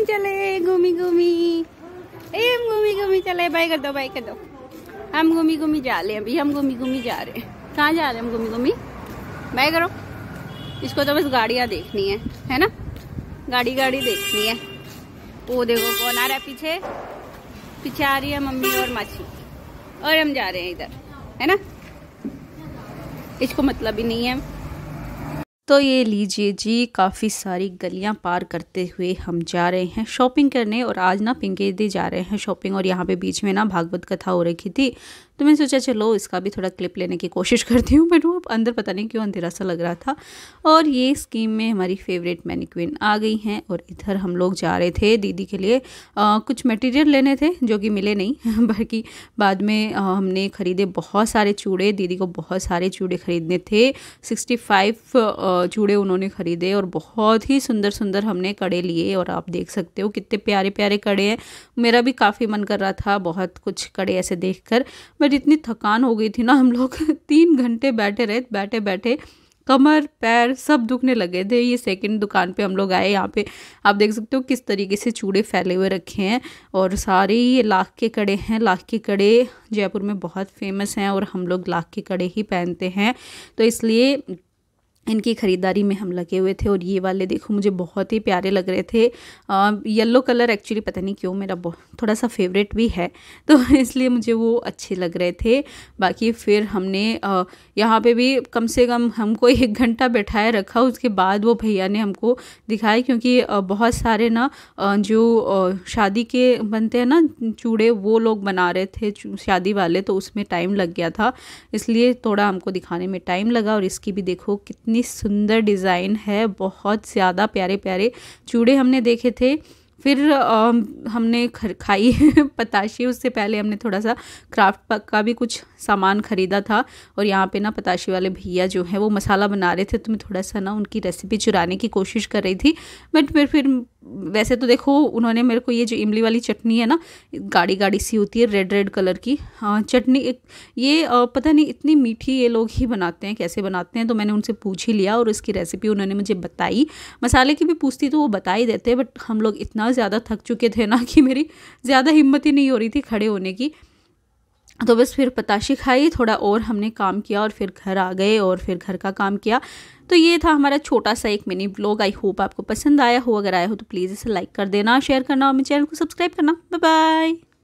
हम चले घूमी घूमी एम घूमी घूमी चले बाई कर दो बाई कर दो हम घूमी घूमी जा रहे हैं अभी हम घूमी घूमी जा रहे हैं कहाँ जा रहे हैं हम घूमी घूमी बाय करो इसको तो बस गाड़ियाँ देखनी है है ना गाड़ी गाड़ी देखनी है वो देखो कौन आ रहा है पीछे पीछे आ रही है मम्मी और माछी और हम जा रहे हैं इधर है ना इसको मतलब ही नहीं है तो ये लीजिए जी काफ़ी सारी गलियां पार करते हुए हम जा रहे हैं शॉपिंग करने और आज ना पिंकेदी जा रहे हैं शॉपिंग और यहाँ पे बीच में ना भागवत कथा हो रखी थी तो मैंने सोचा चलो इसका भी थोड़ा क्लिप लेने की कोशिश करती हूँ बट वो अंदर पता नहीं क्यों अंधेरा सा लग रहा था और ये स्कीम में हमारी फेवरेट मैनिक्विन आ गई हैं और इधर हम लोग जा रहे थे दीदी के लिए आ, कुछ मटेरियल लेने थे जो कि मिले नहीं बल्कि बाद में आ, हमने ख़रीदे बहुत सारे चूड़े दीदी को बहुत सारे चूड़े ख़रीदने थे सिक्सटी फाइव चूड़े उन्होंने ख़रीदे और बहुत ही सुंदर सुंदर हमने कड़े लिए और आप देख सकते हो कितने प्यारे प्यारे कड़े हैं मेरा भी काफ़ी मन कर रहा था बहुत कुछ कड़े ऐसे देख कर बट और इतनी थकान हो गई थी ना हम लोग तीन घंटे बैठे रहे बैठे बैठे कमर पैर सब दुखने लगे थे ये सेकंड दुकान पे हम लोग आए यहाँ पे आप देख सकते हो किस तरीके से चूड़े फैले हुए रखे हैं और सारे ये लाख के कड़े हैं लाख के कड़े जयपुर में बहुत फेमस हैं और हम लोग लाख के कड़े ही पहनते हैं तो इसलिए इनकी ख़रीदारी में हम लगे हुए थे और ये वाले देखो मुझे बहुत ही प्यारे लग रहे थे आ, येलो कलर एक्चुअली पता नहीं क्यों मेरा थोड़ा सा फेवरेट भी है तो इसलिए मुझे वो अच्छे लग रहे थे बाकी फिर हमने यहाँ पे भी कम से कम हमको एक घंटा बैठाए रखा उसके बाद वो भैया ने हमको दिखाया क्योंकि आ, बहुत सारे ना जो शादी के बनते हैं ना चूड़े वो लोग बना रहे थे शादी वाले तो उसमें टाइम लग गया था इसलिए थोड़ा हमको दिखाने में टाइम लगा और इसकी भी देखो कितनी कितनी सुंदर डिज़ाइन है बहुत ज़्यादा प्यारे प्यारे चूड़े हमने देखे थे फिर आ, हमने खर खाई पताशे उससे पहले हमने थोड़ा सा क्राफ्ट का भी कुछ सामान ख़रीदा था और यहाँ पे ना पताशे वाले भैया जो हैं वो मसाला बना रहे थे तो मैं थोड़ा सा ना उनकी रेसिपी चुराने की कोशिश कर रही थी बट फिर फिर वैसे तो देखो उन्होंने मेरे को ये जो इमली वाली चटनी है ना गाढ़ी गाढ़ी सी होती है रेड रेड कलर की हाँ, चटनी एक ये पता नहीं इतनी मीठी ये लोग ही बनाते हैं कैसे बनाते हैं तो मैंने उनसे पूछ ही लिया और इसकी रेसिपी उन्होंने मुझे बताई मसाले की भी पूछती तो वो बता ही देते बट हम लोग इतना ज़्यादा थक चुके थे ना कि मेरी ज़्यादा हिम्मत ही नहीं हो रही थी खड़े होने की तो बस फिर पताशी खाई थोड़ा और हमने काम किया और फिर घर आ गए और फिर घर का काम किया तो ये था हमारा छोटा सा एक मिनी ब्लॉग आई होप आपको पसंद आया हो अगर आया हो तो प्लीज़ इसे लाइक कर देना शेयर करना और मेरे चैनल को सब्सक्राइब करना बाय बाय